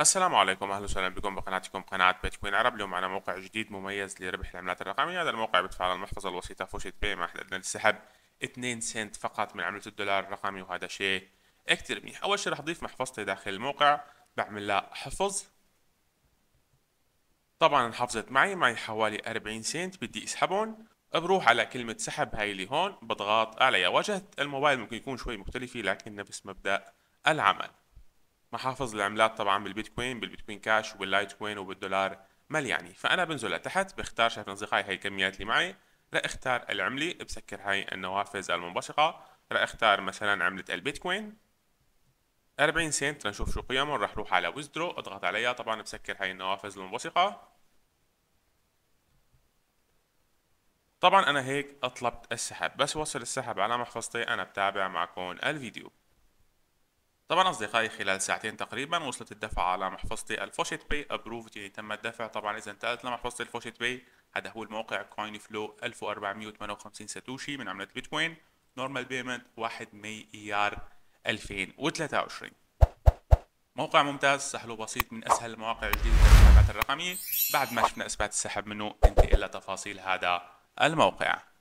السلام عليكم اهلا وسهلا بكم بقناتكم قناة بيتكوين عرب اليوم معنا موقع جديد مميز لربح العملات الرقمية هذا الموقع بيدفع على المحفظة الوسيطة فوشيت بي ما احنا نسحب 2 سنت فقط من عملة الدولار الرقمي وهذا شيء كتير منيح اول شيء راح اضيف محفظتي داخل الموقع بعمل لها حفظ طبعا حفظت معي معي حوالي 40 سنت بدي اسحبهم بروح على كلمة سحب هاي اللي هون بضغط عليها واجهة الموبايل ممكن يكون شوي مختلفة لكن نفس مبدأ العمل محافظ العملات طبعا بالبيتكوين بالبيتكوين كاش وباللايت كوين وبالدولار مال يعني فانا بنزل لتحت بختار شايف اصدقائي هاي الكميات اللي معي لاختار اختار العمله بسكر هاي النوافذ المنبثقه راح اختار مثلا عمله البيتكوين 40 سنت لنشوف شو قيمه راح اروح على ويزدرو اضغط عليها طبعا بسكر هاي النوافذ المنبثقه طبعا انا هيك اطلبت السحب بس وصل السحب على محفظتي انا بتابع معكم الفيديو طبعا اصدقائي خلال ساعتين تقريبا وصلت الدفعه على محفظتي الفوشيت باي ابروفد يعني تم الدفع طبعا اذا انتقلت لمحفظه الفوشيت باي هذا هو الموقع كوين فلو 1458 ساتوشي من عمله بيتكوين نورمال بيمنت 1 ماي ايار 2023 موقع ممتاز سهل وبسيط من اسهل المواقع الجديده للحسابات الرقميه بعد ما شفنا اثبات السحب منه انتقل لتفاصيل هذا الموقع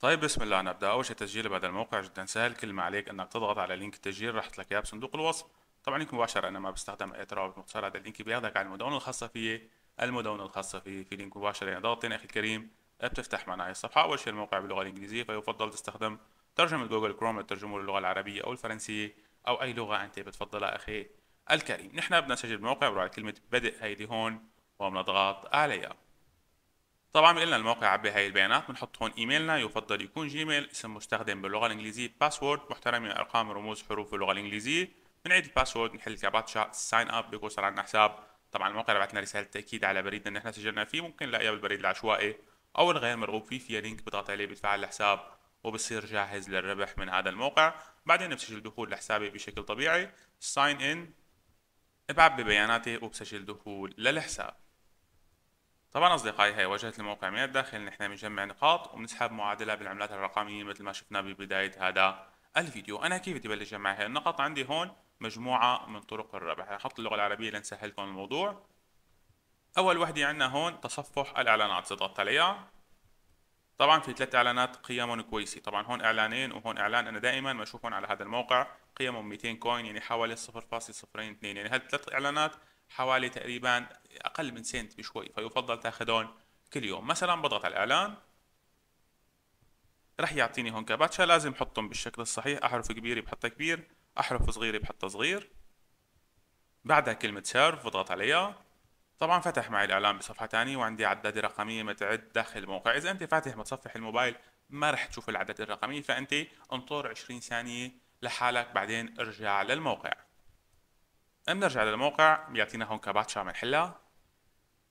طيب بسم الله نبدا أول شيء تسجيل بهذا الموقع جدا سهل كل ما عليك إنك تضغط على لينك التسجيل راح لك إياه بصندوق الوصف طبعا لينك مباشر أنا ما بستخدم أي روابط مختصر هذا اللينك بياخذك على المدونة الخاصة فيه المدونة الخاصة فيه في لينك مباشر يعني ضغطين أخي الكريم بتفتح معنا هي الصفحة أول شيء الموقع باللغة الإنجليزية فيفضل تستخدم ترجمة جوجل كروم لترجمه للغة العربية أو الفرنسية أو أي لغة أنت بتفضلها أخي الكريم نحن بدنا نسجل الموقع بنروح على كلمة بدء هيدي هون وبنضغط عليها طبعا قلنا الموقع عبي هاي البيانات بنحط هون ايميلنا يفضل يكون جيميل اسم مستخدم باللغه الانجليزيه باسورد محترم من يعني ارقام رموز حروف باللغه الانجليزيه بنعيد الباسورد نحل كاباتشا ساين اب بيكون صار عندنا حساب طبعا الموقع بعتنا رساله تاكيد على بريدنا اللي احنا سجلنا فيه ممكن نلاقيها بالبريد العشوائي او الغير مرغوب فيه فيها لينك بضغط عليه بيتفعل الحساب وبصير جاهز للربح من هذا الموقع بعدين بسجل دخول لحسابي بشكل طبيعي ساين ان بعبي بياناتي وبسجل دخول للحساب طبعا أصدقائي هي واجهة الموقع من الداخل نحن بنجمع نقاط وبنسحب معادلة بالعملات الرقمية مثل ما شفنا ببداية هذا الفيديو أنا كيف بدي بلش أجمع هي النقط عندي هون مجموعة من طرق الربح حط اللغة العربية لنسهل لكم الموضوع أول وحدة عندنا هون تصفح الإعلانات تضغط عليها طبعا في ثلاث اعلانات قيمهم كويسه طبعا هون اعلانين وهون اعلان انا دائما ما اشوفهم على هذا الموقع قيمهم 200 كوين يعني حوالي 0.02، يعني هالثلاث اعلانات حوالي تقريبا اقل من سنت بشوي فيفضل تاخذون كل يوم مثلا بضغط على الاعلان رح يعطيني هون كباتشا لازم احطهم بالشكل الصحيح احرف كبيره بحطها كبير احرف صغيره بحطها صغير بعدها كلمه سيرف بضغط عليها طبعا فتح معي الاعلان بصفحه ثانيه وعندي عداده رقميه متعد داخل الموقع اذا انت فاتح متصفح الموبايل ما رح تشوف العدد الرقميه فانت انطر 20 ثانيه لحالك بعدين ارجع للموقع بنرجع للموقع بيعطينا هون كاباتشا نحلها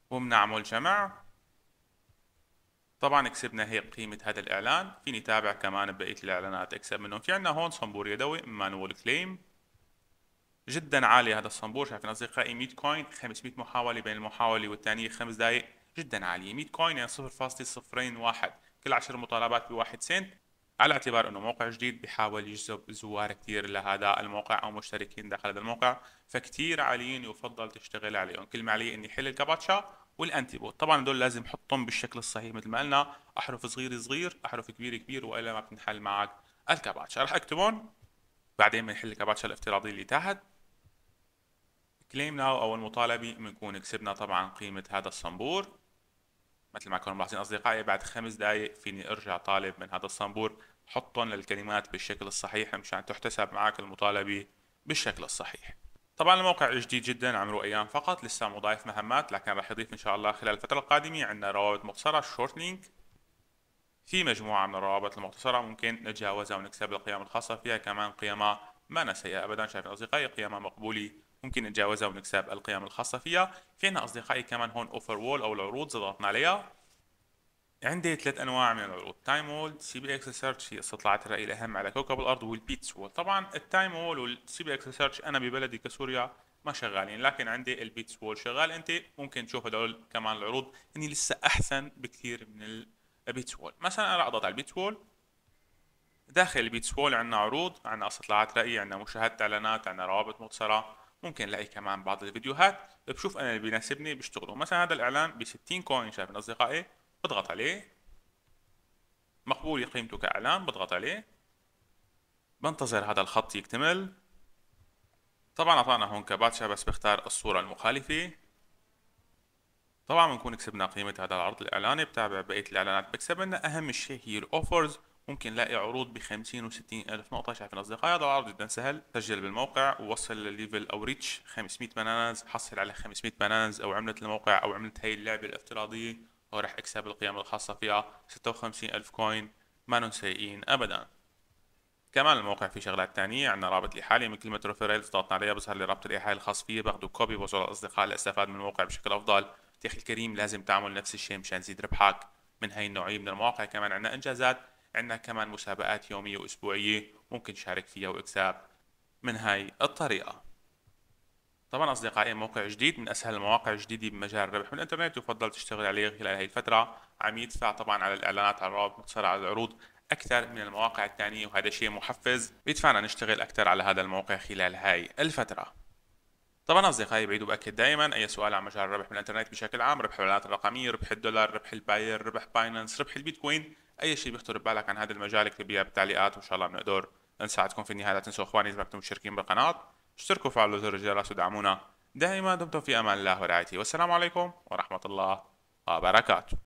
وبنعمل جمع طبعا كسبنا هيك قيمة هذا الإعلان فيني تابع كمان بقية الإعلانات أكسب منهم في عندنا هون صنبور يدوي مانوال كليم جدا عالي هذا الصنبور شايفين أصدقائي 100 كوين 500 محاولة بين المحاولة والثانية خمس دقائق جدا عالية 100 كوين يعني 0.01 كل 10 مطالبات بواحد سنت على اعتبار انه موقع جديد بحاول يجذب زوار كثير لهذا الموقع او مشتركين داخل هذا الموقع فكثير عاليين يفضل تشتغل عليهم كل ما علي اني حل الكاباتشا والانتي بوت طبعا هدول لازم حطهم بالشكل الصحيح مثل ما قلنا احرف صغير صغير احرف كبير كبير والا ما بتنحل معك الكاباتشا راح اكتبهم بعدين بنحل الكاباتشا الافتراضي اللي تحت كليم ناو او المطالبه بنكون كسبنا طبعا قيمه هذا الصنبور مثل ما كانوا ملاحظين اصدقائي بعد خمس دقائق فيني ارجع طالب من هذا الصنبور حطهم للكلمات بالشكل الصحيح مشان تحتسب معك المطالبه بالشكل الصحيح طبعا الموقع جديد جدا عمره ايام فقط لسه مضايف مهمات لكن راح يضيف ان شاء الله خلال الفتره القادمه عندنا روابط مختصره شورت لينك في مجموعة من الروابط المختصرة ممكن نتجاوزها ونكسب القيم الخاصة فيها كمان قيمة ما سيئة أبدا شايفين أصدقائي قيمة مقبولة ممكن نتجاوزها ونكسب القيم الخاصه فيها في عنا اصدقائي كمان هون اوفر وول او العروض اذا ضغطنا عليها عندي ثلاث انواع من العروض تايم وول سي بي اكس سيرش هي استطلاعات الراي الاهم على كوكب الارض والبيتس وول طبعا التايم وول والسي بي اكس سيرش انا ببلدي كسوريا ما شغالين لكن عندي البيتس وول شغال انت ممكن تشوف هدول كمان العروض اني يعني لسه احسن بكثير من البيتس وول مثلا انا راح اضغط على البيتس وول داخل البيتس وول عندنا عروض عندنا استطلاعات راي عندنا مشاهده اعلانات عندنا روابط مبصره ممكن الاقي كمان بعض الفيديوهات بشوف انا اللي بيناسبني بشتغله مثلا هذا الاعلان ب 60 كوين شايف من اصدقائي بضغط عليه مقبول قيمته كاعلان بضغط عليه بنتظر هذا الخط يكتمل طبعا اعطانا هون كباتشا بس بختار الصوره المخالفه طبعا بنكون كسبنا قيمه هذا العرض الاعلاني بتابع بقيه الاعلانات بكسب لنا اهم شيء هي الاوفرز ممكن نلاقي عروض ب 50 و60 الف نقطه شايفين اصدقائي هذا العرض جدا سهل سجل بالموقع ووصل لليفل او ريتش 500 بنانز حصل على 500 بنانز او عمله الموقع او عمله هي اللعبه الافتراضيه وراح اكسب القيم الخاصه فيها 56 الف كوين ما سيئين ابدا كمان الموقع فيه شغلات تانية عندنا رابط لحالي من كلمة ريفيرالز ضغطنا عليها بظهر لي رابط الإيحاء الخاص فيه باخده كوبي بوصل للأصدقاء لاستفاد من الموقع بشكل أفضل يا أخي الكريم لازم تعمل نفس الشيء مشان تزيد ربحك من هاي النوعية من المواقع كمان عندنا إنجازات عندنا كمان مسابقات يومية وأسبوعية ممكن تشارك فيها وإكساب من هاي الطريقة طبعا أصدقائي موقع جديد من أسهل المواقع الجديدة بمجال الربح من الإنترنت يفضل تشتغل عليه خلال هاي الفترة عم يدفع طبعا على الإعلانات على الروابط المتصلة على العروض أكثر من المواقع الثانية وهذا شيء محفز بيدفعنا نشتغل أكثر على هذا الموقع خلال هاي الفترة طبعا اصدقائي بعيد وباكد دائما اي سؤال عن مجال الربح من الانترنت بشكل عام ربح العملات الرقميه ربح الدولار ربح الباير ربح باينانس ربح البيتكوين اي شيء بيخطر ببالك عن هذا المجال اكتب لي بالتعليقات وان شاء الله بنقدر نساعدكم في النهايه لا تنسوا اخواني اذا ما كنتم مشتركين بالقناه اشتركوا وفعلوا زر الجرس ودعمونا دائما دمتم في امان الله ورعايته والسلام عليكم ورحمه الله وبركاته